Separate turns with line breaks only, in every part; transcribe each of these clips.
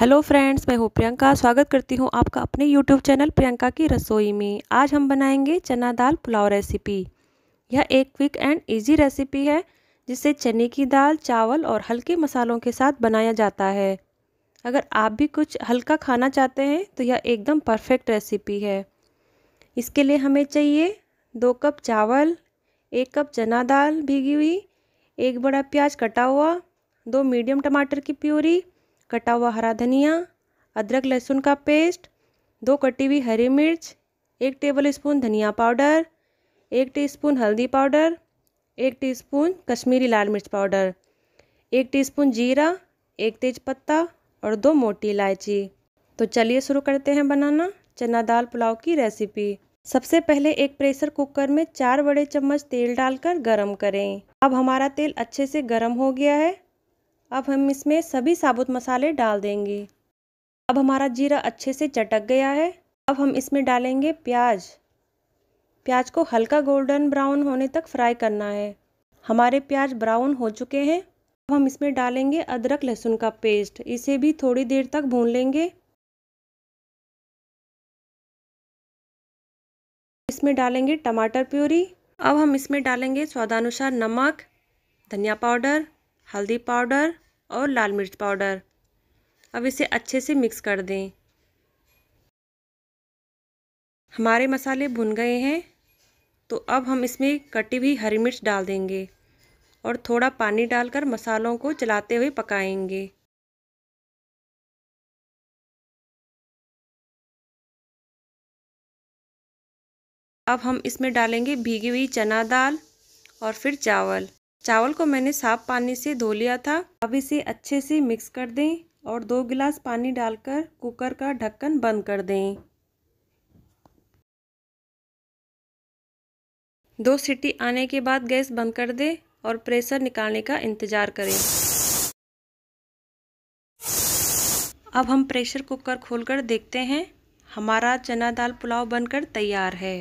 hello friends मैं हूँ प्रियंका स्वागत करती हूँ आपका अपने यूट्यूब चैनल प्रियंका की रसोई में आज हम बनाएंगे चना दाल पुलाव रेसिपी यह एक क्विक एंड इजी रेसिपी है जिसे चने की दाल चावल और हल्के मसालों के साथ बनाया जाता है अगर आप भी कुछ हल्का खाना चाहते हैं तो यह एकदम परफेक्ट रेसिपी है इसके लिए हमें चाहिए दो कप चावल एक कप चना दाल भीगी हुई एक बड़ा प्याज कटा हुआ दो मीडियम टमाटर की प्यूरी कटा हुआ हरा धनिया अदरक लहसुन का पेस्ट दो कटी हुई हरी मिर्च एक टेबल स्पून धनिया पाउडर एक टीस्पून हल्दी पाउडर एक टीस्पून कश्मीरी लाल मिर्च पाउडर एक टीस्पून जीरा एक तेज़पत्ता और दो मोटी इलायची तो चलिए शुरू करते हैं बनाना चना दाल पुलाव की रेसिपी सबसे पहले एक प्रेशर कुकर में चार बड़े चम्मच तेल डालकर गरम करें अब हमारा तेल अच्छे से गरम हो गया है अब हम इसमें सभी साबुत मसाले डाल देंगे अब हमारा जीरा अच्छे से चटक गया है अब हम इसमें डालेंगे प्याज प्याज को हल्का गोल्डन ब्राउन होने तक फ्राई करना है हमारे प्याज ब्राउन हो चुके हैं अब हम इसमें डालेंगे अदरक लहसुन का पेस्ट इसे भी थोड़ी देर तक भून लेंगे इसमें डालेंगे टमाटर प्यूरी अब हम इसमें डालेंगे स्वादानुसार नमक धनिया पाउडर हल्दी पाउडर और लाल मिर्च पाउडर अब इसे अच्छे से मिक्स कर दें हमारे मसाले भुन गए हैं तो अब हम इसमें कटी हुई हरी मिर्च डाल देंगे और थोड़ा पानी डालकर मसालों को चलाते हुए पकाएंगे अब हम इसमें डालेंगे भीगी हुई चना दाल और फिर चावल चावल को मैंने साफ पानी से धो लिया था अब इसे अच्छे से मिक्स कर दें और दो गिलास पानी डालकर कुकर का ढक्कन बंद कर दें दो सीटी आने के बाद गैस बंद कर दें और प्रेशर निकालने का इंतज़ार करें अब हम प्रेशर कुकर खोलकर देखते हैं हमारा चना दाल पुलाव बनकर तैयार है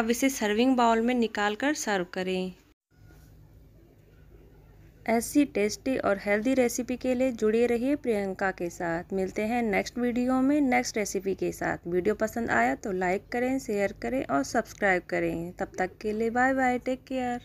अब इसे सर्विंग बाउल में निकालकर सर्व करें ऐसी टेस्टी और हेल्दी रेसिपी के लिए जुड़े रहिए प्रियंका के साथ मिलते हैं नेक्स्ट वीडियो में नेक्स्ट रेसिपी के साथ वीडियो पसंद आया तो लाइक करें शेयर करें और सब्सक्राइब करें तब तक के लिए बाय बाय टेक केयर